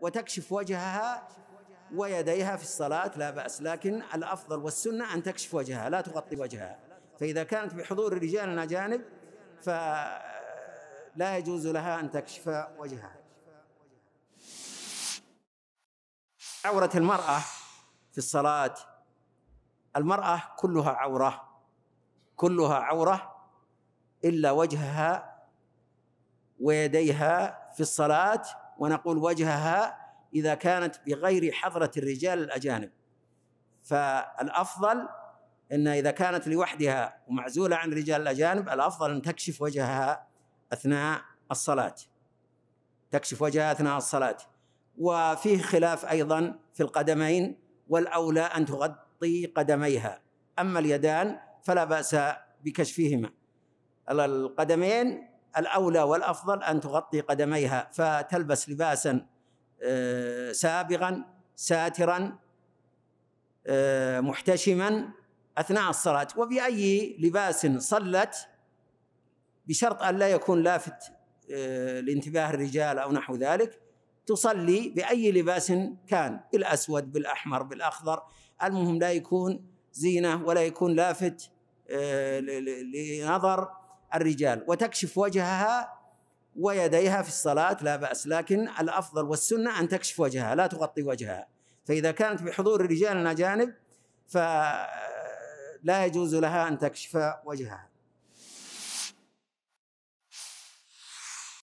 وتكشف وجهها ويديها في الصلاة لا بأس لكن الأفضل والسنة أن تكشف وجهها لا تغطي وجهها فإذا كانت بحضور رجال الأجانب فلا يجوز لها أن تكشف وجهها عورة المرأة في الصلاة المرأة كلها عورة كلها عورة إلا وجهها ويديها في الصلاة ونقول وجهها إذا كانت بغير حضرة الرجال الأجانب فالأفضل أن إذا كانت لوحدها ومعزولة عن رجال الأجانب الأفضل أن تكشف وجهها أثناء الصلاة تكشف وجهها أثناء الصلاة وفيه خلاف أيضا في القدمين والأولى أن تغطي قدميها أما اليدان فلا بأس بكشفهما القدمين الأولى والأفضل أن تغطي قدميها فتلبس لباسا آه، سابغا ساترا آه، محتشما أثناء الصلاة وبأي لباس صلت بشرط أن لا يكون لافت آه، لانتباه الرجال أو نحو ذلك تصلي بأي لباس كان بالأسود بالأحمر بالأخضر المهم لا يكون زينة ولا يكون لافت لنظر الرجال وتكشف وجهها ويديها في الصلاة لا بأس لكن الأفضل والسنة أن تكشف وجهها لا تغطي وجهها فإذا كانت بحضور رجال أجانب فلا يجوز لها أن تكشف وجهها